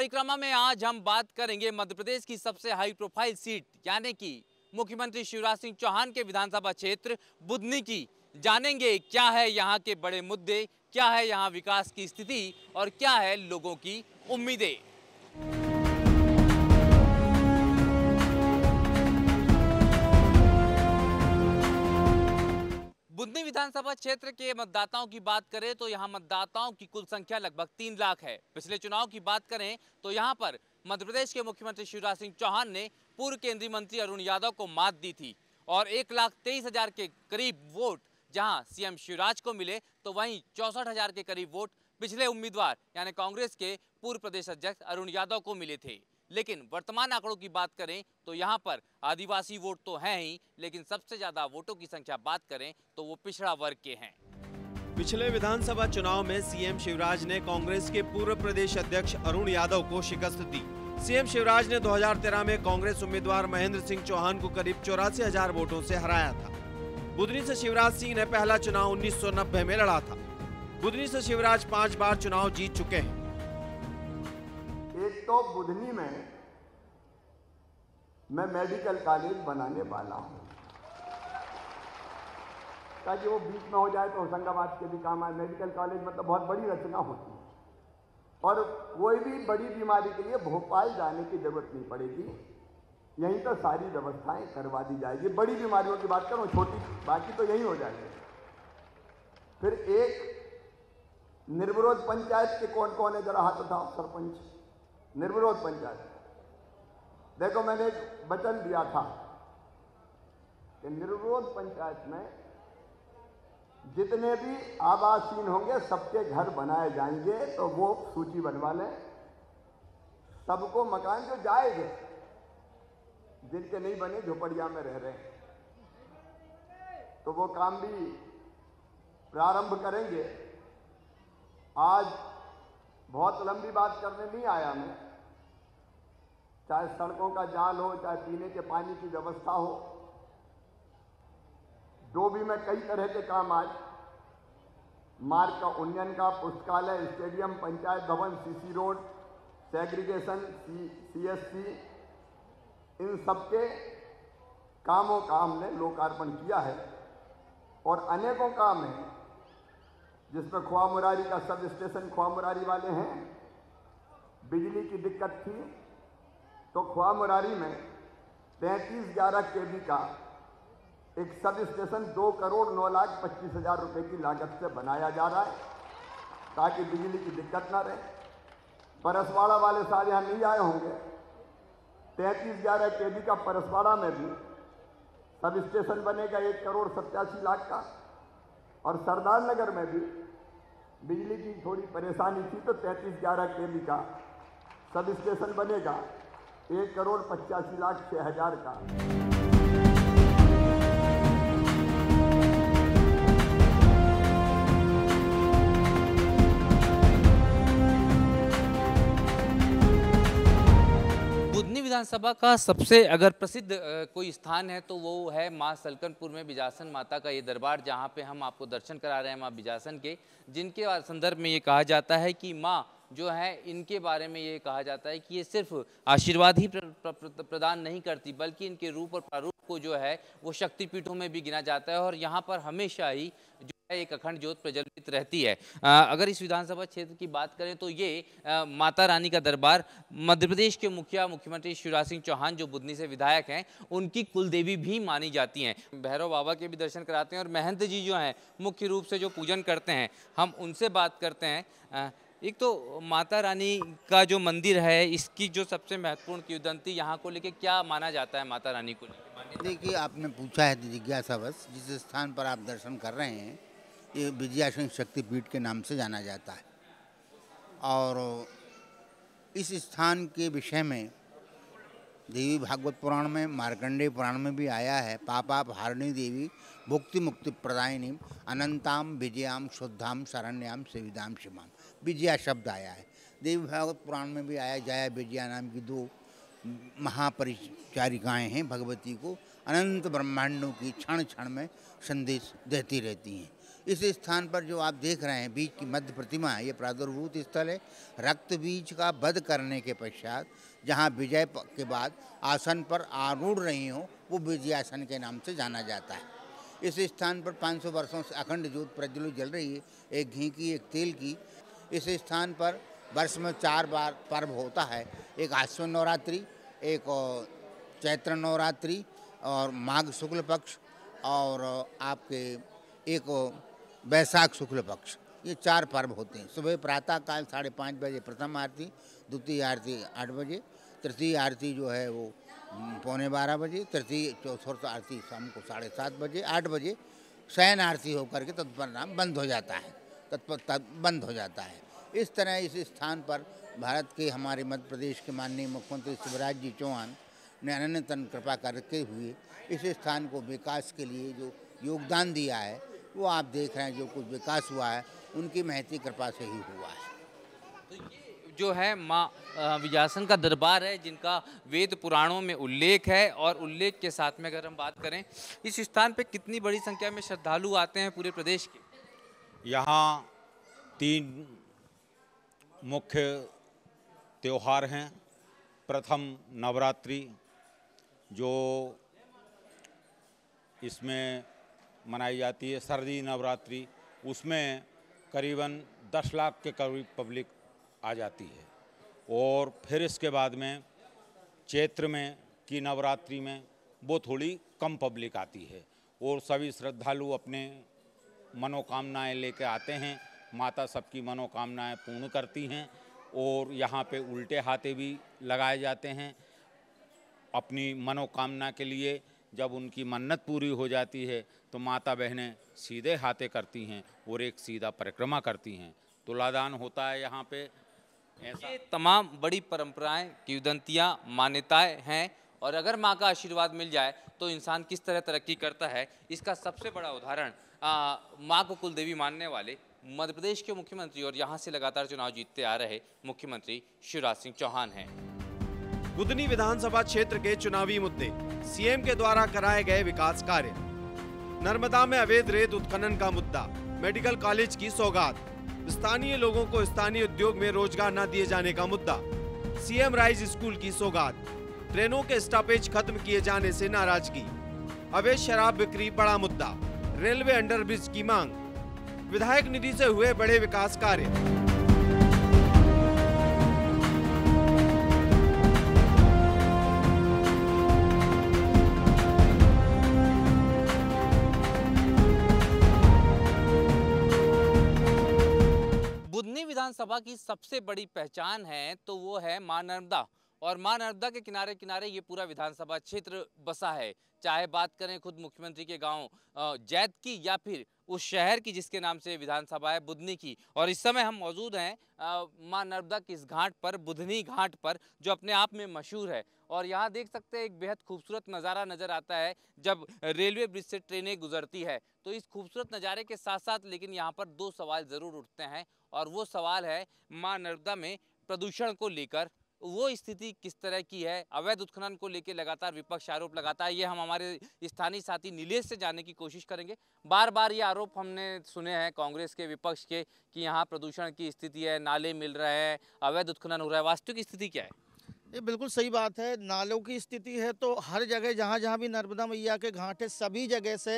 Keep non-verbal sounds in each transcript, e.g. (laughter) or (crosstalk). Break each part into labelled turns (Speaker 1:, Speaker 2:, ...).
Speaker 1: परिक्रमा में आज हम बात करेंगे मध्य प्रदेश की सबसे हाई प्रोफाइल सीट यानी कि मुख्यमंत्री शिवराज सिंह चौहान के विधानसभा क्षेत्र बुधनी की जानेंगे क्या है यहाँ के बड़े मुद्दे क्या है यहाँ विकास की स्थिति और क्या
Speaker 2: है लोगों की उम्मीदें
Speaker 1: बुंदनी विधानसभा क्षेत्र के मतदाताओं की बात करें तो यहाँ मतदाताओं की कुल संख्या लगभग तीन लाख है पिछले चुनाव की बात करें तो यहाँ पर मध्य प्रदेश के मुख्यमंत्री शिवराज सिंह चौहान ने पूर्व केंद्रीय मंत्री अरुण यादव को मात दी थी और एक लाख तेईस हजार के करीब वोट जहां सीएम शिवराज को मिले तो वहीं चौसठ हजार के करीब वोट पिछले उम्मीदवार यानी कांग्रेस के पूर्व प्रदेश अध्यक्ष अरुण यादव को मिले थे लेकिन वर्तमान आंकड़ों की बात करें तो यहाँ पर आदिवासी वोट तो हैं ही लेकिन सबसे ज़्यादा वोटों की संख्या बात करें तो वो पिछड़ा वर्ग के हैं
Speaker 3: पिछले विधानसभा चुनाव में सीएम शिवराज ने कांग्रेस के पूर्व प्रदेश अध्यक्ष अरुण यादव को शिकस्त दी सीएम शिवराज ने 2013 में कांग्रेस उम्मीदवार महेंद्र सिंह चौहान को करीब चौरासी हजार वोटों से हराया था बुधनी से शिवराज सिंह ने पहला चुनाव 1990 में लड़ा था बुधनी से शिवराज पांच बार चुनाव जीत चुके हैं
Speaker 4: तो बुधनी में मैं मेडिकल कॉलेज बनाने वाला हूँ ताकि वो बीच में हो जाए तो होशंगाबाद के भी काम आए मेडिकल कॉलेज मतलब बहुत बड़ी रचना होती है और कोई भी बड़ी बीमारी के लिए भोपाल जाने की जरूरत नहीं पड़ेगी यहीं तो सारी व्यवस्थाएं करवा दी जाएगी बड़ी बीमारियों की बात करूँ छोटी बाकी तो यही हो जाएगी फिर एक निर्विरोध पंचायत के कौन कौन है जरा हाथ उठाओ सरपंच निर्विरोध पंचायत देखो मैंने एक वचन दिया था कि निर्विरोध पंचायत में जितने भी आवासीन होंगे सबके घर बनाए जाएंगे तो वो सूची बनवा लें सबको मकान जो जाएंगे जिनके नहीं बने झोपड़िया में रह रहे हैं तो वो काम भी प्रारंभ करेंगे आज बहुत लंबी बात करने नहीं आया मैं चाहे सड़कों का जाल हो चाहे पीने के पानी की व्यवस्था हो जो भी मैं कई तरह के काम आज मार्ग का उन्नयन का पुस्तकालय स्टेडियम पंचायत भवन CC road segregation C S C इन सबके कामों का हमने लोकार्पण किया है और अनेकों काम हैं जिसमें ख्वा मुरारी का सब स्टेशन ख्वा मुरारी वाले हैं बिजली की दिक्कत थी तो ख्वा मुरारी में तैंतीस ग्यारह के का एक सब स्टेशन दो करोड़ नौ लाख पच्चीस हजार रुपये की लागत से बनाया जा रहा है ताकि बिजली की दिक्कत ना रहे परसवाड़ा वाले साल यहाँ नहीं आए होंगे तैंतीस ग्यारह के का परसवाड़ा में भी सब स्टेशन बनेगा एक करोड़ सत्तासी लाख का और सरदार नगर में भी बिजली की थोड़ी परेशानी थी तो तैंतीस ग्यारह के का सब स्टेशन बनेगा एक करोड़ पचासी लाख छः हज़ार का
Speaker 1: विधानसभा का सबसे अगर प्रसिद्ध कोई स्थान है तो वो है माँ सलकनपुर में बिजासन माता का ये दरबार जहाँ पे हम आपको दर्शन करा रहे हैं माँ बिजासन के जिनके संदर्भ में ये कहा जाता है कि माँ जो है इनके बारे में ये कहा जाता है कि ये सिर्फ आशीर्वाद ही प्रदान नहीं करती बल्कि इनके रूप और प्रारूप को जो है वो शक्तिपीठों में भी गिना जाता है और यहाँ पर हमेशा ही जो एक अखंड ज्योत प्रज्वलित रहती है आ, अगर इस विधानसभा क्षेत्र की बात करें तो ये आ, माता रानी का दरबार मध्य प्रदेश के मुखिया मुख्यमंत्री शिवराज सिंह चौहान जो बुधनी से विधायक हैं उनकी कुलदेवी भी मानी जाती हैं भैरव बाबा के भी दर्शन कराते हैं और महंत जी जो हैं मुख्य रूप से जो पूजन करते हैं हम उनसे बात करते हैं आ, एक तो माता रानी का जो मंदिर है इसकी जो सबसे महत्वपूर्ण किदंती यहाँ को लेके क्या माना जाता है माता रानी को
Speaker 2: देखिए आपने पूछा है जिज्ञासावश जिस स्थान पर आप दर्शन कर रहे हैं ये सिंह शक्तिपीठ के नाम से जाना जाता है और इस स्थान के विषय में देवी भागवत पुराण में मार्कंडेय पुराण में भी आया है पापाप हारणी देवी भुक्ति मुक्ति प्रदायिनी अनंताम विजयाम शुद्धाम शरण्याम सेविदाम शिमाम विजया शब्द आया है देवी भागवत पुराण में भी आया जया विजया नाम की दो महापरिचारिकाएँ हैं भगवती को अनंत ब्रह्मांडों की क्षण क्षण में संदेश देती रहती हैं इस स्थान पर जो आप देख रहे हैं बीज की मध्य प्रतिमा है ये प्रादुर्भूत स्थल है रक्त बीज का वध करने के पश्चात जहाँ विजय के बाद आसन पर आरूढ़ रही हो वो विजयासन के नाम से जाना जाता है इस स्थान पर 500 वर्षों से अखंड ज्योत प्रज्वलित जल रही है एक घी की एक तेल की इस स्थान पर वर्ष में चार बार पर्व होता है एक आश्विन नवरात्रि एक चैत्र नवरात्रि और माघ शुक्ल पक्ष और आपके एक वैशाख शुक्ल पक्ष ये चार पर्व होते हैं सुबह प्रातः काल साढ़े पाँच बजे प्रथम आरती द्वितीय आरती आठ बजे तृतीय आरती जो है वो पौने बारह बजे तृतीय चौथर्थ आरती शाम को साढ़े सात बजे आठ बजे शयन आरती होकर के तत्परिणाम बंद हो जाता है तत्पर बंद हो जाता है इस तरह इस स्थान पर भारत के हमारे मध्य प्रदेश के माननीय मुख्यमंत्री शिवराज जी चौहान ने अनन्यतन कृपा करते हुए इस स्थान को विकास के लिए जो योगदान दिया है वो आप देख रहे हैं जो कुछ विकास हुआ है उनकी महती कृपा से ही हुआ है
Speaker 1: तो ये जो है माँ विजासन का दरबार है जिनका वेद पुराणों में उल्लेख है और उल्लेख के साथ में अगर हम बात करें इस स्थान पर कितनी बड़ी संख्या में श्रद्धालु आते हैं पूरे प्रदेश
Speaker 5: के यहाँ तीन मुख्य त्यौहार हैं प्रथम नवरात्रि जो इसमें मनाई जाती है सर्दी नवरात्रि उसमें करीबन 10 लाख के करीब पब्लिक आ जाती है और फिर इसके बाद में चैत्र में की नवरात्रि में वो थोड़ी कम पब्लिक आती है और सभी श्रद्धालु अपने मनोकामनाएं लेके आते हैं माता सबकी मनोकामनाएं पूर्ण करती हैं और यहाँ पे उल्टे हाथे भी लगाए जाते हैं अपनी मनोकामना के लिए जब उनकी मन्नत पूरी हो जाती है तो माता बहनें सीधे
Speaker 1: हाथे करती हैं और एक सीधा परिक्रमा करती हैं तुलादान होता है यहाँ पे ये तमाम बड़ी परंपराएं किदंतियाँ मान्यताएं हैं और अगर माँ का आशीर्वाद मिल जाए तो इंसान किस तरह तरक्की करता है इसका सबसे बड़ा उदाहरण माँ को कुलदेवी मानने वाले मध्य प्रदेश के मुख्यमंत्री और यहाँ से लगातार चुनाव जीतते आ रहे मुख्यमंत्री शिवराज सिंह चौहान हैं
Speaker 3: बुधनी विधानसभा क्षेत्र के चुनावी मुद्दे सीएम के द्वारा कराए गए विकास कार्य नर्मदा में अवैध रेत उत्खनन का मुद्दा मेडिकल कॉलेज की सौगात स्थानीय लोगों को स्थानीय उद्योग में रोजगार न दिए जाने का मुद्दा सीएम राइज स्कूल की सौगात ट्रेनों के स्टॉपेज खत्म किए जाने से नाराजगी अवैध शराब बिक्री बड़ा मुद्दा रेलवे अंडरब्रिज की मांग विधायक निधि से हुए बड़े विकास कार्य
Speaker 2: सभा की सबसे बड़ी
Speaker 1: पहचान है तो वो है माँ नर्मदा और माँ नर्मदा के किनारे किनारे ये पूरा विधानसभा क्षेत्र बसा है चाहे बात करें खुद मुख्यमंत्री के गांव जैद की या फिर उस शहर की जिसके नाम से विधानसभा है बुधनी की और इस समय हम मौजूद हैं माँ नर्मदा की इस घाट पर बुधनी घाट पर जो अपने आप में मशहूर है और यहाँ देख सकते हैं एक बेहद खूबसूरत नज़ारा नज़र आता है जब रेलवे ब्रिज से ट्रेनें गुजरती है तो इस खूबसूरत नज़ारे के साथ साथ लेकिन यहाँ पर दो सवाल ज़रूर उठते हैं और वो सवाल है माँ नर्मदा में प्रदूषण को लेकर वो स्थिति किस तरह की है अवैध उत्खनन को लेकर लगातार विपक्ष आरोप लगाता है ये हम हमारे स्थानीय साथी नीलेश से जानने की कोशिश करेंगे बार बार ये आरोप हमने सुने हैं कांग्रेस के विपक्ष के कि यहाँ प्रदूषण की स्थिति है नाले मिल रहे हैं अवैध उत्खनन हो रहा है वास्तविक स्थिति क्या है
Speaker 5: ये बिल्कुल सही बात है नालों की स्थिति है तो हर जगह जहाँ जहाँ भी नर्मदा मैया के घाट है सभी जगह से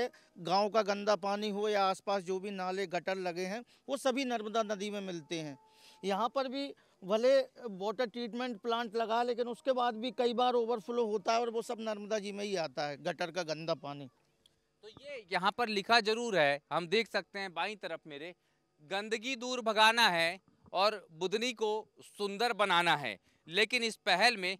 Speaker 5: गांव का गंदा पानी हो या आसपास जो भी नाले गटर लगे हैं वो सभी नर्मदा नदी में मिलते हैं यहाँ पर भी भले वाटर ट्रीटमेंट प्लांट लगा लेकिन उसके बाद भी कई बार ओवरफ्लो होता है और वो सब नर्मदा जी में ही आता है गटर का गंदा पानी
Speaker 1: तो ये यहाँ पर लिखा जरूर है हम देख सकते हैं बाई तरफ मेरे गंदगी दूर भगाना है और बुदनी को सुंदर बनाना है लेकिन इस पहल में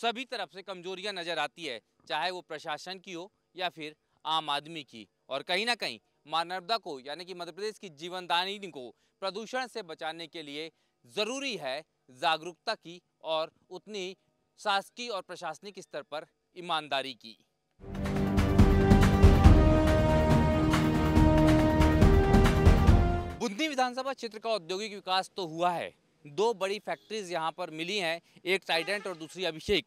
Speaker 1: सभी तरफ से कमजोरियां नज़र आती है चाहे वो प्रशासन की हो या फिर आम आदमी की और कहीं ना कहीं मानवता को यानी कि मध्य प्रदेश की जीवनदानी को प्रदूषण से बचाने के लिए ज़रूरी है जागरूकता की और उतनी शासकीय और प्रशासनिक स्तर पर ईमानदारी की बुंदी विधानसभा क्षेत्र का औद्योगिक विकास तो हुआ है दो बड़ी फैक्ट्रीज यहाँ पर मिली हैं एक टाइडेंट और दूसरी अभिषेक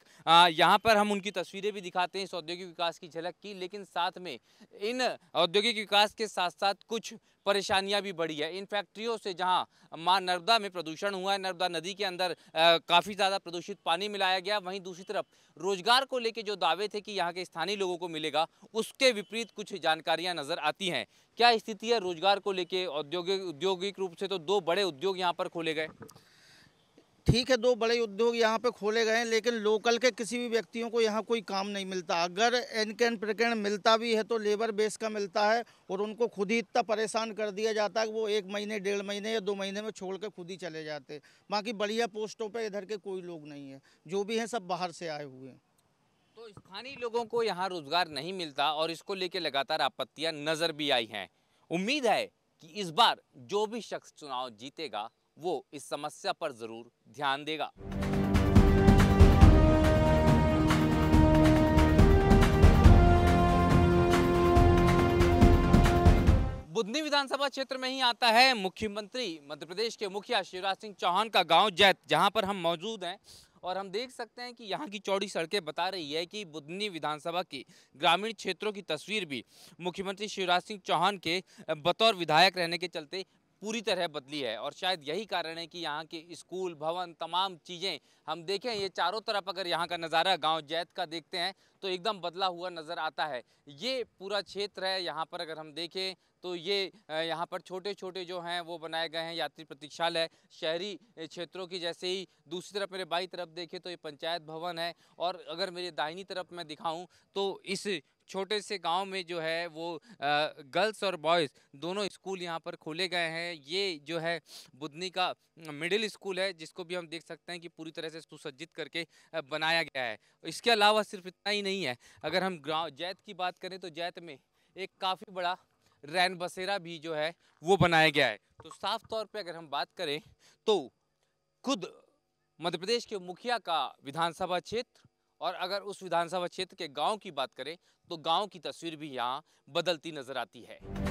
Speaker 1: यहाँ पर हम उनकी तस्वीरें भी दिखाते हैं इस औद्योगिक विकास की झलक की लेकिन साथ में इन औद्योगिक विकास के साथ साथ कुछ परेशानियां भी बढ़ी है इन फैक्ट्रियों से जहां मां नर्मदा में प्रदूषण हुआ है नर्मदा नदी के अंदर काफ़ी ज़्यादा प्रदूषित पानी मिलाया गया वहीं दूसरी तरफ रोजगार को लेकर जो दावे थे कि यहाँ के स्थानीय लोगों को मिलेगा उसके विपरीत कुछ जानकारियाँ नज़र आती हैं क्या स्थिति है रोजगार को लेकर औद्योगिक औद्योगिक रूप से तो दो बड़े उद्योग यहाँ पर खोले गए
Speaker 5: ठीक है दो बड़े उद्योग यहाँ पे खोले गए हैं लेकिन लोकल के किसी भी व्यक्तियों को यहाँ कोई काम नहीं मिलता अगर इनकैन प्रकरण मिलता भी है तो लेबर बेस का मिलता है और उनको खुद ही इतना परेशान कर दिया जाता है कि वो एक महीने डेढ़ महीने या दो महीने में छोड़ के खुद ही चले जाते बाकी बढ़िया पोस्टों पर इधर के कोई लोग नहीं है जो भी हैं सब बाहर से आए हुए हैं
Speaker 1: तो स्थानीय लोगों को यहाँ रोजगार नहीं मिलता और इसको लेके लगातार आपत्तियाँ नजर भी आई हैं उम्मीद है कि इस बार जो भी शख्स चुनाव जीतेगा वो इस समस्या पर जरूर ध्यान देगा बुधनी विधानसभा क्षेत्र में ही आता है मुख्यमंत्री मध्य प्रदेश के मुखिया शिवराज सिंह चौहान का गांव जैत जहां पर हम मौजूद हैं और हम देख सकते हैं कि यहाँ की चौड़ी सड़कें बता रही है कि बुधनी विधानसभा की ग्रामीण क्षेत्रों की तस्वीर भी मुख्यमंत्री शिवराज सिंह चौहान के बतौर विधायक रहने के चलते पूरी तरह बदली है और शायद यही कारण है कि यहाँ के स्कूल भवन तमाम चीज़ें हम देखें ये चारों तरफ अगर यहाँ का नज़ारा गांव जैत का देखते हैं तो एकदम बदला हुआ नज़र आता है ये पूरा क्षेत्र है यहाँ पर अगर हम देखें तो ये यहाँ पर छोटे छोटे जो हैं वो बनाए गए हैं यात्री प्रतीक्षालय शहरी क्षेत्रों की जैसे ही दूसरी तरफ मेरे बाई तरफ देखें तो ये पंचायत भवन है और अगर मेरे दाहिनी तरफ मैं दिखाऊँ तो इस छोटे से गांव में जो है वो गर्ल्स और बॉयज़ दोनों स्कूल यहाँ पर खोले गए हैं ये जो है बुधनी का मिडिल स्कूल है जिसको भी हम देख सकते हैं कि पूरी तरह से सुसज्जित करके बनाया गया है इसके अलावा सिर्फ इतना ही नहीं है अगर हम जैत की बात करें तो जैत में एक काफ़ी बड़ा रैन बसेरा भी जो है वो बनाया गया है तो साफ तौर पे अगर हम बात करें तो खुद मध्य प्रदेश के मुखिया का विधानसभा क्षेत्र और अगर उस विधानसभा क्षेत्र के गांव की बात करें तो गांव की तस्वीर भी यहाँ बदलती नज़र आती है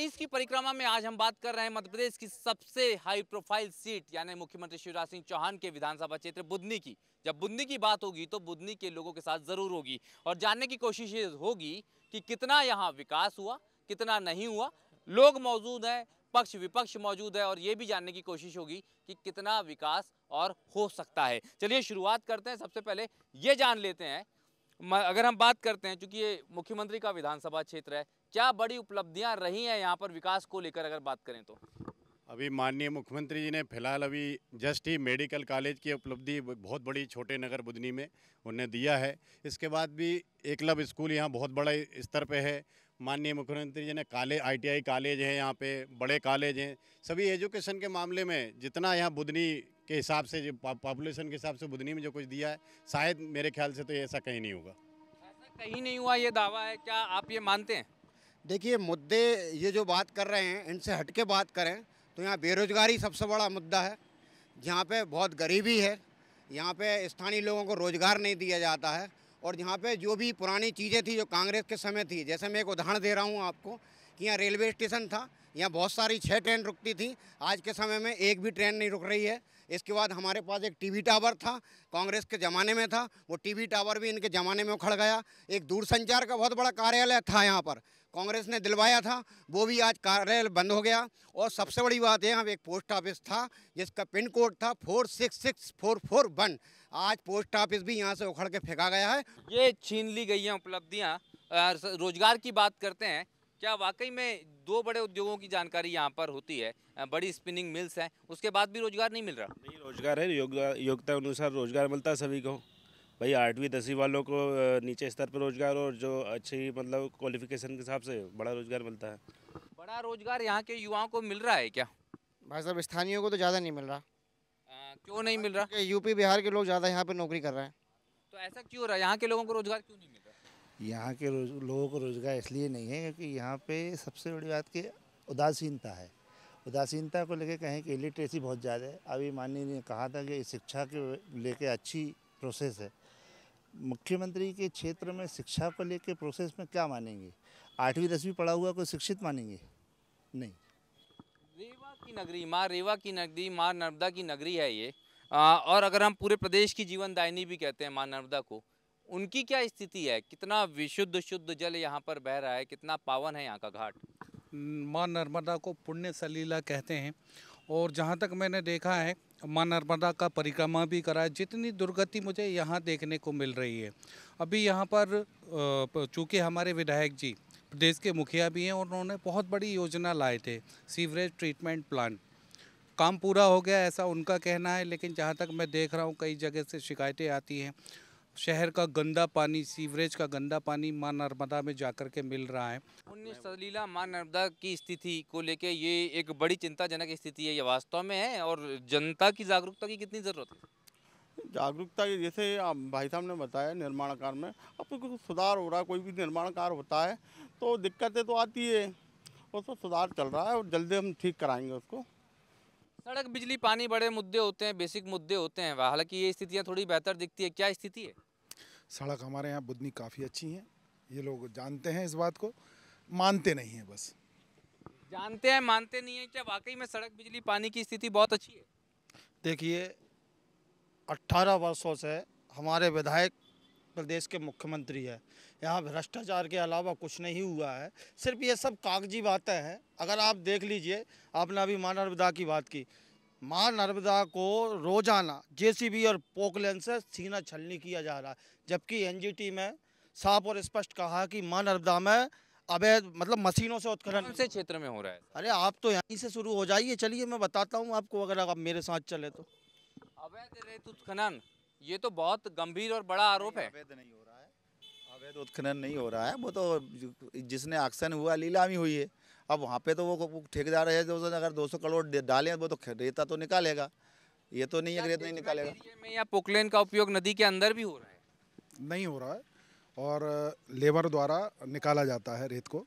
Speaker 1: तेईस की परिक्रमा में आज हम बात कर रहे हैं मध्य प्रदेश की सबसे हाई प्रोफाइल सीट यानी मुख्यमंत्री शिवराज सिंह चौहान के विधानसभा क्षेत्र बुधनी की जब बुधनी की बात होगी तो बुधनी के लोगों के साथ जरूर होगी और जानने की कोशिश होगी कि कितना यहाँ विकास हुआ कितना नहीं हुआ लोग मौजूद हैं पक्ष विपक्ष मौजूद है और ये भी जानने की कोशिश होगी कि कितना विकास और हो सकता है चलिए शुरुआत करते हैं सबसे पहले ये जान लेते हैं अगर हम बात करते हैं चूंकि ये मुख्यमंत्री का विधानसभा क्षेत्र है क्या बड़ी उपलब्धियाँ रही हैं यहाँ पर विकास को लेकर अगर बात करें तो
Speaker 6: अभी माननीय मुख्यमंत्री जी ने फिलहाल अभी जस्ट ही मेडिकल कॉलेज की उपलब्धि बहुत बड़ी छोटे नगर बुधनी में उन्हें दिया है इसके बाद भी एकलव स्कूल यहाँ बहुत बड़े स्तर पे है माननीय मुख्यमंत्री जी ने काले आईटीआई कॉलेज हैं यहाँ पे बड़े कॉलेज हैं सभी एजुकेशन के मामले में जितना यहाँ बुधनी के हिसाब से जो पॉपुलेशन के हिसाब से बुधनी में जो कुछ दिया है शायद मेरे ख्याल से
Speaker 7: तो ऐसा कहीं नहीं होगा
Speaker 1: कहीं नहीं हुआ ये दावा है क्या आप ये मानते हैं
Speaker 7: देखिए मुद्दे ये जो बात कर रहे हैं इनसे हट के बात करें तो यहाँ बेरोजगारी सबसे बड़ा मुद्दा है जहाँ पे बहुत गरीबी है यहाँ पे स्थानीय लोगों को रोज़गार नहीं दिया जाता है और यहाँ पे जो भी पुरानी चीज़ें थी जो कांग्रेस के समय थी जैसे मैं एक उदाहरण दे रहा हूँ आपको कि यहाँ रेलवे स्टेशन था यहाँ बहुत सारी छः ट्रेन रुकती थी आज के समय में एक भी ट्रेन नहीं रुक रही है इसके बाद हमारे पास एक टीवी टावर था कांग्रेस के ज़माने में था वो टीवी टावर भी इनके ज़माने में उखड़ गया एक दूरसंचार का बहुत बड़ा कार्यालय था यहाँ पर कांग्रेस ने दिलवाया था वो भी आज कार्यालय बंद हो गया और सबसे बड़ी बात है यहाँ एक पोस्ट ऑफिस था जिसका पिन कोड था four six six four four one आज पोस्ट ऑफिस भी यहाँ से उखड़ के फेंका
Speaker 1: गया है ये छीन ली गई हैं उपलब्धियाँ रोजगार की बात करते हैं क्या वाकई में दो बड़े उद्योगों की जानकारी यहाँ पर होती है बड़ी स्पिनिंग मिल्स हैं उसके बाद भी रोजगार नहीं मिल रहा नहीं
Speaker 5: रोजगार है योग्यता अनुसार रोजगार मिलता है सभी को भाई आठवीं दसवीं वालों को नीचे स्तर पर रोजगार और जो अच्छी मतलब क्वालिफिकेशन के हिसाब से बड़ा रोजगार मिलता है
Speaker 1: बड़ा रोजगार यहाँ के युवाओं को मिल रहा है क्या
Speaker 7: भाई साहब स्थानीयों को तो ज़्यादा नहीं मिल रहा क्यों नहीं मिल रहा यूपी बिहार के लोग ज़्यादा यहाँ पर नौकरी कर रहे हैं
Speaker 1: तो ऐसा क्यों रहा है यहाँ के लोगों को रोजगार क्यों नहीं मिल रहा
Speaker 2: यहाँ के रोज लोगों को रोज़गार इसलिए नहीं है क्योंकि यहाँ पे सबसे बड़ी बात की उदासीनता है उदासीनता को लेकर कहें कि इलिट्रेसी बहुत ज़्यादा है अभी माननीय ने कहा था कि शिक्षा के लेके अच्छी प्रोसेस है मुख्यमंत्री के क्षेत्र में शिक्षा को लेके प्रोसेस में क्या मानेंगे आठवीं दसवीं पढ़ा हुआ को शिक्षित मानेंगे नहीं
Speaker 1: रेवा की नगरी माँ रेवा की नगरी माँ नर्मदा की नगरी है ये आ, और अगर हम पूरे प्रदेश की जीवनदायनी भी कहते हैं माँ नर्मदा को उनकी क्या स्थिति है कितना विशुद्ध शुद्ध जल यहाँ पर बह रहा है कितना पावन है यहाँ का घाट
Speaker 8: माँ नर्मदा को पुण्य सलीला कहते हैं और जहाँ तक मैंने देखा है माँ नर्मदा का परिक्रमा भी करा है जितनी दुर्गति मुझे यहाँ देखने को मिल रही है अभी यहाँ पर चूँकि हमारे विधायक जी प्रदेश के मुखिया भी हैं और उन्होंने बहुत बड़ी योजना लाए थे सीवरेज ट्रीटमेंट प्लांट काम पूरा हो गया ऐसा उनका कहना है लेकिन जहाँ तक मैं देख रहा हूँ कई जगह से शिकायतें आती हैं शहर का गंदा पानी सीवरेज का गंदा पानी माँ नर्मदा में जाकर के मिल रहा है
Speaker 1: पुण्य सलीला माँ नर्मदा की स्थिति को लेके ये एक बड़ी चिंताजनक स्थिति है ये वास्तव में है और जनता की जागरूकता की कितनी ज़रूरत है
Speaker 5: जागरूकता जैसे भाई साहब ने बताया निर्माण कार्य में अब तो कुछ सुधार हो रहा है कोई भी निर्माण कार्य होता है तो दिक्कतें तो आती है उसमें सुधार चल रहा है और जल्दी हम ठीक कराएंगे उसको
Speaker 1: सड़क बिजली पानी बड़े मुद्दे होते हैं बेसिक मुद्दे होते हैं हालांकि ये स्थितियाँ थोड़ी बेहतर दिखती है क्या स्थिति है
Speaker 8: सड़क हमारे यहाँ बुधनी काफ़ी अच्छी है ये लोग जानते हैं इस बात को मानते नहीं हैं बस
Speaker 1: जानते हैं मानते नहीं हैं क्या वाकई में सड़क बिजली पानी की स्थिति बहुत अच्छी है
Speaker 5: देखिए 18 वर्षों से हमारे विधायक प्रदेश के मुख्यमंत्री है यहाँ भ्रष्टाचार के अलावा कुछ नहीं हुआ है सिर्फ ये सब कागजी बातें हैं अगर आप देख लीजिए आपने अभी मानवता की बात की मां नर्मदा को रोजाना जेसीबी और पोकलेन से सीना छलनी किया जा रहा है जबकि एनजीटी में साफ और स्पष्ट कहा कि मां नर्मदा में अवैध मतलब मशीनों से उत्खनन से क्षेत्र में हो रहा है अरे आप तो यहीं से शुरू हो जाइए चलिए मैं बताता हूँ आपको अगर आप मेरे साथ चले तो
Speaker 1: अवैध रेत उत्खनन ये तो बहुत गंभीर और बड़ा आरोप है
Speaker 8: अवैध नहीं हो रहा
Speaker 1: है अवैध
Speaker 5: उत्खनन नहीं हो रहा है वो तो जिसने एक्शन हुआ लीलामी हुई है अब वहाँ पे तो वो ठेकेदार है जो अगर 200 करोड़ डालें वो तो रेता तो निकालेगा
Speaker 1: ये तो नहीं है रेत नहीं निकालेगा यहाँ या तो पोकलेन का उपयोग नदी के अंदर भी हो रहा
Speaker 8: है नहीं हो रहा है और लेबर द्वारा निकाला जाता है रेत को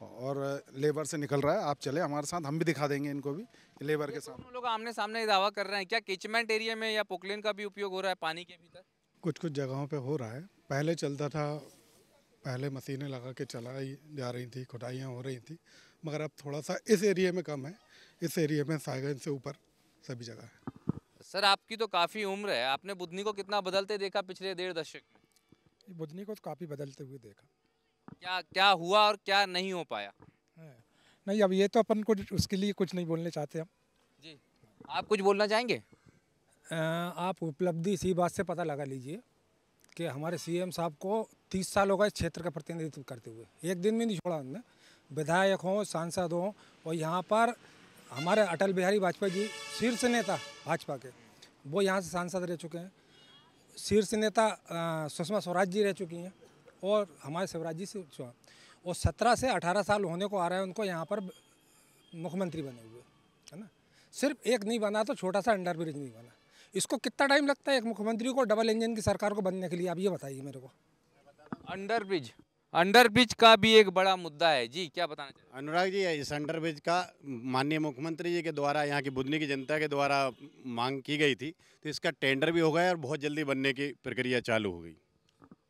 Speaker 8: और लेबर से निकल रहा है आप चले हमारे साथ हम भी दिखा देंगे इनको भी लेबर के साथ
Speaker 1: लोग आमने सामने दावा कर रहे हैं क्या किचमेंट एरिया में या पोकलेन का भी उपयोग हो रहा है पानी के भीतर
Speaker 8: कुछ कुछ जगहों पे हो रहा है पहले चलता था पहले मशीनें लगा के चलाई जा रही थी खुटाइयाँ हो रही थी मगर अब थोड़ा सा इस एरिया में कम है इस एरिया में सायगंज से ऊपर सभी जगह है
Speaker 1: सर आपकी तो काफ़ी उम्र है आपने बुधनी को कितना बदलते देखा पिछले डेढ़ दशक
Speaker 8: में बुधनी को तो काफ़ी बदलते हुए देखा
Speaker 1: क्या क्या हुआ और क्या नहीं हो पाया
Speaker 8: नहीं अब ये तो अपन को उसके लिए कुछ नहीं बोलने चाहते हम
Speaker 1: जी आप कुछ बोलना चाहेंगे आप उपलब्धि इसी बात से पता लगा लीजिए कि हमारे
Speaker 8: सीएम साहब को तीस साल हो गए इस क्षेत्र का प्रतिनिधित्व करते हुए एक दिन भी नहीं छोड़ा उन्होंने विधायक हों सांसद हों और यहाँ पर हमारे अटल बिहारी वाजपेयी जी शीर्ष नेता
Speaker 1: भाजपा के वो यहाँ से सांसद रह चुके हैं शीर्ष नेता सुषमा स्वराज जी रह चुकी हैं और हमारे शिवराज जी से और सत्रह से अठारह साल होने को
Speaker 8: आ रहा है उनको यहाँ पर मुख्यमंत्री बने हुए है ना सिर्फ एक नहीं बना तो छोटा सा अंडर ब्रिज नहीं बना इसको कितना टाइम लगता है एक मुख्यमंत्री को डबल इंजन की सरकार को बनने के लिए आप ये बताइए
Speaker 1: मेरे को अंडर ब्रिज अंडरब्रिज का भी एक बड़ा मुद्दा है जी क्या बताना
Speaker 6: चाहिए अनुराग जी इस अंडरब्रिज का माननीय मुख्यमंत्री जी के द्वारा यहाँ की बुधनी की जनता के द्वारा मांग की गई थी तो इसका टेंडर भी हो गया और बहुत जल्दी बनने की प्रक्रिया चालू हो गई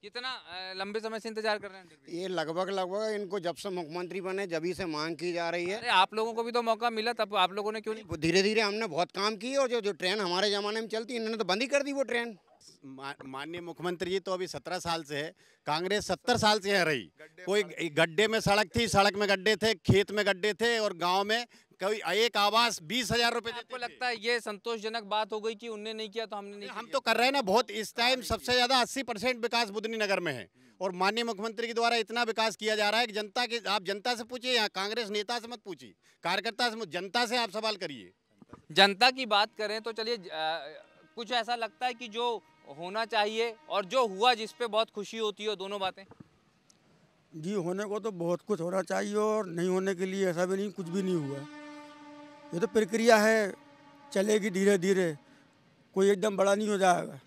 Speaker 1: कितना लंबे समय से इंतजार कर रहे
Speaker 7: हैं ये लगभग लगभग इनको जब से मुख्यमंत्री बने जब ही
Speaker 1: से मांग की जा रही है आप लोगों को भी तो मौका मिला तब आप लोगों ने क्यों नहीं
Speaker 7: धीरे धीरे हमने बहुत काम की और जो जो ट्रेन हमारे ज़माने में चलती इन्होंने तो बंद ही कर दी वो ट्रेन माननीय मुख्यमंत्री जी तो अभी सत्रह
Speaker 6: साल से है कांग्रेस सत्तर साल से है रही कोई गड्ढे में सड़क थी सड़क में गड्ढे थे खेत में गड्ढे थे और गांव में कोई एक आवास बीस हजार रुपए
Speaker 1: आपको लगता है ये संतोषजनक बात हो गई कि उनने नहीं किया तो हमने नहीं हम
Speaker 6: तो कर रहे हैं ना बहुत इस टाइम सबसे ज्यादा अस्सी परसेंट विकास बुधनी नगर में है और माननीय मुख्यमंत्री के द्वारा इतना विकास किया जा रहा है कि जनता के आप जनता से पूछिए यहाँ
Speaker 1: कांग्रेस नेता से मत पूछिए कार्यकर्ता से जनता से आप सवाल करिए जनता की बात करें तो चलिए कुछ ऐसा लगता है कि जो होना चाहिए और जो हुआ जिस पे बहुत खुशी होती हो दोनों बातें
Speaker 5: जी होने को तो बहुत कुछ होना चाहिए और नहीं होने के लिए ऐसा भी नहीं कुछ भी नहीं हुआ ये तो प्रक्रिया है चलेगी धीरे धीरे कोई एकदम बड़ा नहीं हो जाएगा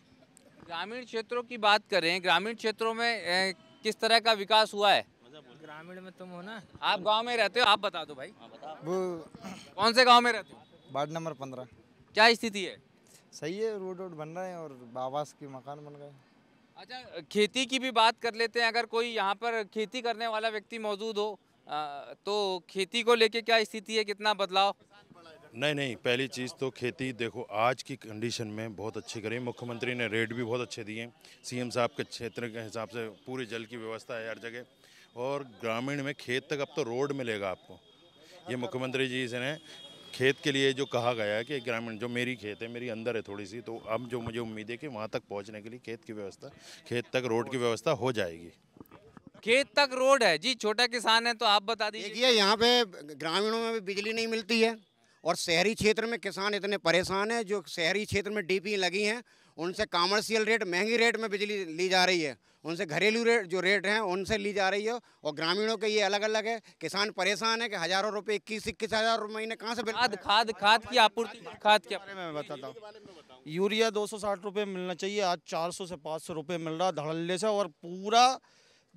Speaker 1: ग्रामीण क्षेत्रों की बात करें ग्रामीण क्षेत्रों में ए, किस तरह का विकास हुआ है ग्रामीण में तुम हो ना आप गांव में रहते हो आप बता दो भाई बता। कौन से गांव में रहते हो वार्ड नंबर पंद्रह क्या स्थिति है सही है रोड रोड बन रहे हैं और आवास के मकान बन गए अच्छा खेती की भी बात कर लेते हैं अगर कोई यहाँ पर खेती करने वाला व्यक्ति मौजूद हो आ, तो खेती को लेके क्या स्थिति है कितना बदलाव
Speaker 8: नहीं नहीं पहली चीज़ तो खेती देखो आज की कंडीशन में बहुत अच्छी करी मुख्यमंत्री ने रेट भी बहुत अच्छे दिए सीएम साहब के क्षेत्र के हिसाब से पूरी जल की व्यवस्था है हर जगह और ग्रामीण में खेत तक अब तो रोड मिलेगा आपको ये मुख्यमंत्री जी से ने खेत के लिए जो कहा गया है कि ग्रामीण जो मेरी खेत है मेरी अंदर है थोड़ी सी तो अब जो मुझे उम्मीद है कि वहाँ तक पहुँचने के लिए खेत की व्यवस्था खेत तक रोड की व्यवस्था हो जाएगी खेत तक रोड है जी छोटा किसान है तो आप बता दीजिए देखिए
Speaker 7: यहाँ पे ग्रामीणों में भी बिजली नहीं मिलती है और शहरी क्षेत्र में किसान इतने परेशान हैं जो शहरी क्षेत्र में डीपी लगी हैं उनसे कॉमर्शियल रेट महंगी रेट में बिजली ली जा रही है उनसे घरेलू रेट जो रेट हैं उनसे ली जा रही है और ग्रामीणों के ये अलग अलग है किसान परेशान है कि हजारों रुपए इक्कीस इक्कीस हजार रुपये महीने कहाँ से खाद खाद खाद की आपूर्ति खाद के बारे में
Speaker 5: बताता हूँ यूरिया दो सौ साठ रुपये मिलना चाहिए आज चार सौ से पाँच सौ रुपये मिल रहा धड़ल्ले से और पूरा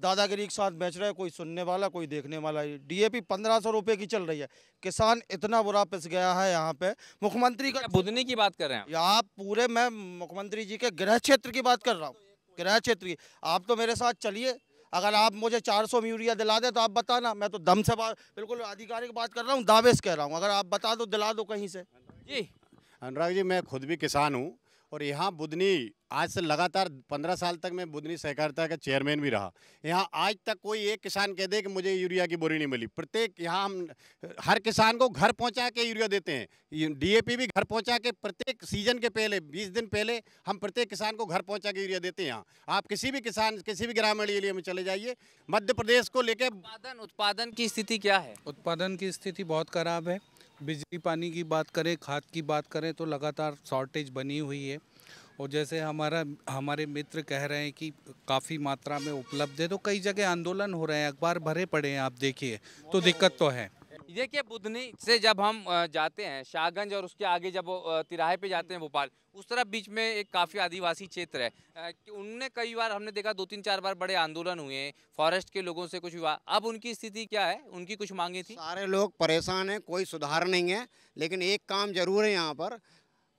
Speaker 5: दादागिरी के साथ बेच रहे कोई सुनने वाला कोई देखने वाला डीएपी पंद्रह सौ रुपये की चल रही है किसान इतना बुरा पिस गया है यहाँ पे मुख्यमंत्री का बुधनी की बात कर रहे हैं आप पूरे मैं मुख्यमंत्री जी के गृह क्षेत्र की बात कर रहा हूँ गृह क्षेत्र की आप तो मेरे साथ चलिए अगर आप मुझे 400 सौ यूरिया दिला दे तो आप बताना मैं तो दम से बात बिल्कुल आधिकारिक बात कर रहा हूँ दावे से कह रहा हूँ अगर आप बता दो दिला दो कहीं से जी अनुराग जी
Speaker 6: मैं खुद भी किसान हूँ और यहाँ बुधनी आज से लगातार पंद्रह साल तक मैं बुधनी सहकारिता का चेयरमैन भी रहा यहाँ आज तक कोई एक किसान कह दे कि मुझे यूरिया की बोरी नहीं मिली प्रत्येक यहाँ हम हर किसान को घर पहुँचा के यूरिया देते हैं डीएपी भी घर पहुँचा के प्रत्येक सीजन के पहले बीस दिन पहले हम प्रत्येक किसान को घर पहुँचा के यूरिया देते हैं यहाँ आप किसी भी किसान
Speaker 8: किसी भी ग्रामीण एरिया में चले जाइए मध्य प्रदेश को लेकर उत्पादन उत्पादन की स्थिति क्या है उत्पादन की स्थिति बहुत खराब है बिजली पानी की बात करें खाद की बात करें तो लगातार शॉर्टेज बनी हुई है और जैसे हमारा हमारे मित्र कह रहे हैं कि काफ़ी मात्रा में उपलब्ध है तो कई जगह आंदोलन हो रहे हैं अखबार भरे पड़े हैं आप देखिए तो दिक्कत तो है
Speaker 1: देखिए बुधनी से जब हम जाते हैं शाहगंज और उसके आगे जब तिराहे पे जाते हैं भोपाल उस तरफ बीच में एक काफ़ी आदिवासी क्षेत्र है उनने कई बार हमने देखा दो तीन चार बार बड़े आंदोलन हुए हैं फॉरेस्ट के लोगों से कुछ हुआ अब उनकी स्थिति क्या है उनकी कुछ मांगे थी सारे
Speaker 7: लोग परेशान हैं कोई सुधार नहीं है लेकिन एक काम जरूर है यहाँ पर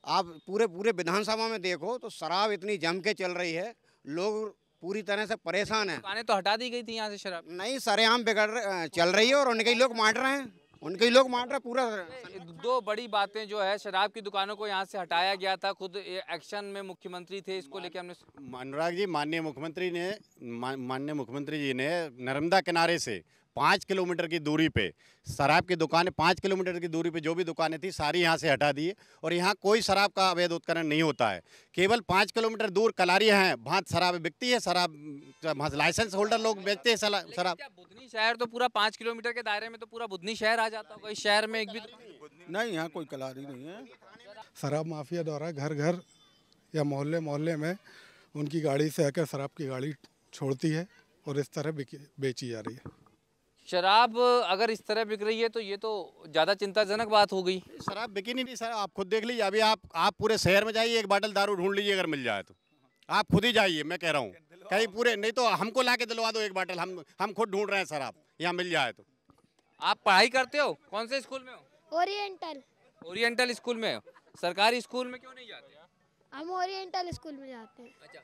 Speaker 7: आप पूरे पूरे विधानसभा में देखो तो शराब इतनी जम के चल रही है लोग पूरी तरह से परेशान
Speaker 1: है तो हटा दी गई थी यहाँ से शराब नहीं
Speaker 7: सरेआम बिगड़ चल रही है और उनके ही लोग मार रहे हैं उनके ही लोग मार रहे पूरा
Speaker 1: दो बड़ी बातें जो है शराब की दुकानों को यहाँ से हटाया गया था खुद एक्शन में मुख्यमंत्री थे इसको लेकर हमने
Speaker 6: अनुराग जी माननीय मुख्यमंत्री ने माननीय मुख्यमंत्री जी ने नर्मदा किनारे से पाँच किलोमीटर की दूरी पे शराब की दुकानें पाँच किलोमीटर की दूरी पे जो भी दुकानें थी सारी यहाँ से हटा दिए और यहाँ कोई शराब का अवैध उत्खनन नहीं होता है केवल पाँच किलोमीटर दूर कलारियाँ हैं वहाँ शराब बिकती है शराब
Speaker 5: वहाँ लाइसेंस होल्डर लोग बेचते हैं शराब
Speaker 1: बुधनी शहर तो पूरा पाँच किलोमीटर के दायरे में तो पूरा बुधनी शहर आ जाता है इस शहर में एक भी नहीं यहाँ कोई
Speaker 5: कलारी नहीं है
Speaker 8: शराब माफिया द्वारा घर घर या मोहल्ले मोहल्ले में उनकी गाड़ी से आकर शराब की गाड़ी छोड़ती है और इस तरह बेची जा रही है
Speaker 1: शराब अगर इस तरह बिक रही है तो ये तो ज़्यादा चिंताजनक बात हो गई शराब बिकी नहीं रही सर आप खुद देख लीजिए अभी आप
Speaker 6: आप पूरे शहर में जाइए एक बाटल दारू ढूंढ लीजिए अगर मिल जाए तो आप खुद ही जाइए मैं कह रहा हूँ कहीं पूरे नहीं तो हमको ला के दिलवा दो एक बाटल हम हम खुद ढूंढ रहे हैं सर आप यहाँ मिल जाए तो आप
Speaker 1: पढ़ाई करते हो कौन से स्कूल में हो ओरिएंटल ओरिएंटल स्कूल में हो सरकारी स्कूल में क्यों नहीं जाते
Speaker 6: हम ओरिएंटल स्कूल में जाते हैं अच्छा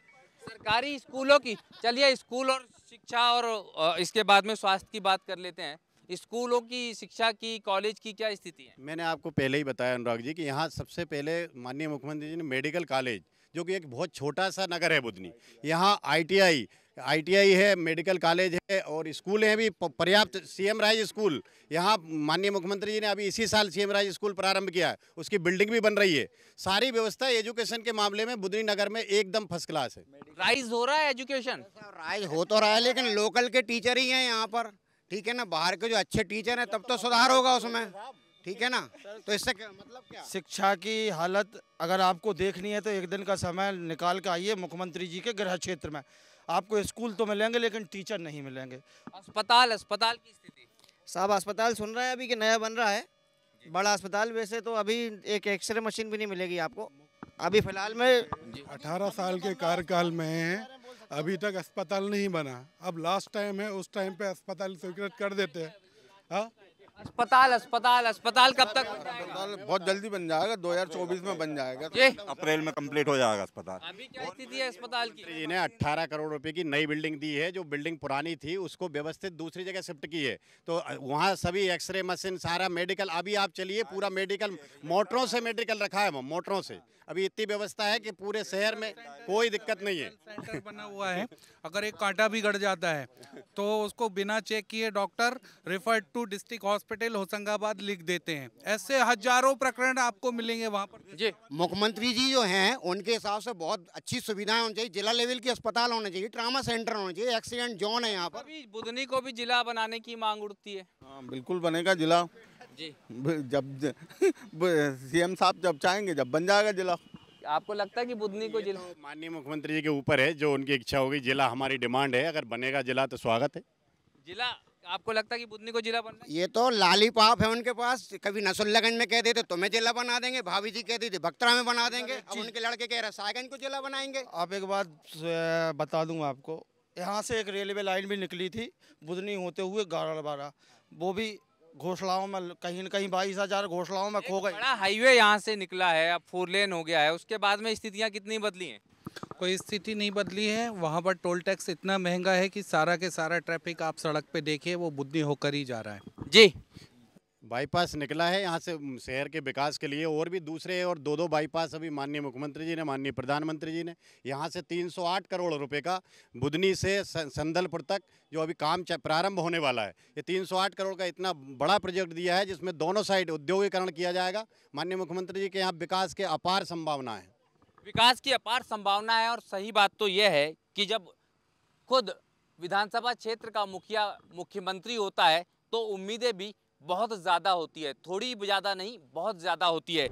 Speaker 1: सरकारी स्कूलों की चलिए स्कूल और शिक्षा और इसके बाद में स्वास्थ्य की बात कर लेते हैं स्कूलों की शिक्षा की कॉलेज की क्या स्थिति है
Speaker 6: मैंने आपको पहले ही बताया अनुराग जी कि यहाँ सबसे पहले माननीय मुख्यमंत्री जी ने मेडिकल कॉलेज जो कि एक बहुत छोटा सा नगर है बुधनी यहाँ आईटीआई आईटीआई है मेडिकल कॉलेज है और स्कूल हैं भी पर्याप्त सीएम राइज स्कूल यहाँ माननीय मुख्यमंत्री जी ने अभी इसी साल सीएम राइज स्कूल प्रारंभ किया है उसकी बिल्डिंग भी बन रही है सारी
Speaker 7: व्यवस्था एजुकेशन के मामले में बुधनी नगर में एकदम फर्स्ट क्लास है
Speaker 1: राइज हो रहा है एजुकेशन
Speaker 7: राइज हो तो रहा है लेकिन लोकल के टीचर ही हैं यहाँ पर ठीक है ना बाहर के जो अच्छे टीचर हैं तब
Speaker 5: तो सुधार होगा उसमें ठीक है ना तो इससे मतलब क्या शिक्षा की हालत अगर आपको देखनी है तो एक दिन का समय निकाल के आइए मुख्यमंत्री जी के गृह क्षेत्र में आपको स्कूल तो मिलेंगे लेकिन टीचर नहीं मिलेंगे
Speaker 1: अस्पताल अस्पताल की स्थिति
Speaker 5: साहब अस्पताल सुन रहे हैं अभी कि नया बन रहा है बड़ा अस्पताल वैसे तो अभी एक एक्सरे मशीन भी नहीं मिलेगी
Speaker 7: आपको
Speaker 8: अभी फिलहाल में अठारह साल के कार्यकाल में अभी तक अस्पताल नहीं बना अब लास्ट टाइम है उस टाइम पे अस्पताल स्वीकृत कर देते हैं हाँ? अस्पताल अस्पताल अस्पताल कब तक
Speaker 5: अस्पताल बहुत जल्दी बन जाएगा 2024 में बन जाएगा
Speaker 6: ये अप्रैल में कंप्लीट हो जाएगा अस्पताल अभी क्या
Speaker 1: स्थिति है अस्पताल
Speaker 6: की जी ने 18 करोड़ रुपए की नई बिल्डिंग दी है जो बिल्डिंग पुरानी थी उसको व्यवस्थित दूसरी जगह शिफ्ट की है तो वहाँ सभी एक्सरे मशीन सारा मेडिकल अभी आप चलिए पूरा मेडिकल मोटरों से मेडिकल रखा है मोटरों से
Speaker 8: अभी इतनी व्यवस्था है कि पूरे शहर में कोई दिक्कत नहीं है बना हुआ है अगर एक कांटा भी गड़ जाता है तो उसको बिना चेक किए doctor referred to district hospital Hoshangabad लिख देते हैं ऐसे हजारों प्रकरण आपको मिलेंगे वहाँ पर जी
Speaker 7: मुख्यमंत्री जी जो हैं उनके हिसाब से बहुत अच्छी सुविधाएं होनी चाहिए जिला लेवल के अस्पताल होने चाहिए ट्रामा सेंटर
Speaker 1: होने चाहिए एक्सीडेंट जोन है यहाँ पर बुधनी को भी जिला बनाने की मांग उठती है
Speaker 5: हाँ, बिल्कुल बनेगा जिला जी जब (laughs) सीएम साहब जब चाहेंगे जब बन जाएगा
Speaker 6: जिला
Speaker 1: आपको लगता है कि बुधनी को जिला तो माननीय मुख्यमंत्री
Speaker 6: जी के ऊपर है जो उनकी इच्छा होगी जिला हमारी
Speaker 7: डिमांड है अगर बनेगा जिला तो स्वागत है
Speaker 1: जिला आपको लगता है कि बुधनी को जिला बनना
Speaker 7: ये तो लाली पाप है उनके पास कभी नसुल्लागंज में कह देते तुम्हें जिला बना देंगे भाभी जी कहती थी भक्तरा में बना
Speaker 5: देंगे अब उनके लड़के कह रहे सायगंज को जिला बनाएंगे आप एक बात बता दूंगा आपको यहाँ से एक रेलवे लाइन भी निकली थी बुधनी होते हुए गारा वो भी
Speaker 1: घोसलाओं में कहीं न कहीं बाईस हजार घोसलाओं में खो गए बड़ा हाईवे यहाँ से निकला है अब फोर लेन हो गया है उसके बाद में स्थितियाँ कितनी बदली हैं
Speaker 8: कोई स्थिति नहीं बदली है वहाँ पर टोल टैक्स इतना महंगा है कि सारा के सारा ट्रैफिक आप सड़क पे देखिए वो बुद्धि होकर ही जा रहा है जी
Speaker 6: बाईपास निकला है यहाँ से शहर के विकास के लिए और भी दूसरे और दो दो बाईपास अभी माननीय मुख्यमंत्री जी ने माननीय प्रधानमंत्री जी ने यहाँ से 308 करोड़ रुपए का बुधनी से संदलपुर तक जो अभी काम प्रारंभ होने वाला है ये 308 करोड़ का इतना बड़ा प्रोजेक्ट दिया है जिसमें दोनों साइड उद्योगीकरण किया जाएगा माननीय मुख्यमंत्री जी के यहाँ विकास के अपार संभावना है
Speaker 1: विकास की अपार संभावना है और सही बात तो यह है कि जब खुद विधानसभा क्षेत्र का मुखिया मुख्यमंत्री होता है तो उम्मीदें भी बहुत ज़्यादा होती है थोड़ी ज़्यादा नहीं बहुत ज़्यादा होती है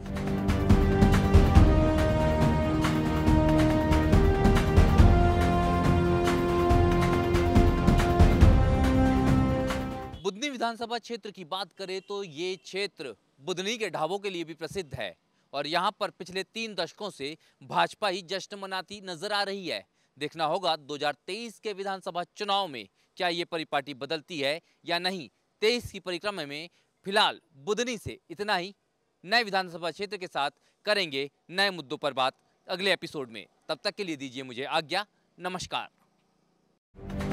Speaker 2: बुधनी विधानसभा क्षेत्र की बात
Speaker 1: करें तो ये क्षेत्र बुधनी के ढाबों के लिए भी प्रसिद्ध है और यहाँ पर पिछले तीन दशकों से भाजपा ही जश्न मनाती नजर आ रही है देखना होगा 2023 के विधानसभा चुनाव में क्या ये परिपाटी बदलती है या नहीं तेईस की परिक्रमा में फिलहाल बुधनी से इतना ही नए विधानसभा क्षेत्र के साथ करेंगे नए मुद्दों पर बात अगले एपिसोड में तब तक के लिए दीजिए मुझे आज्ञा नमस्कार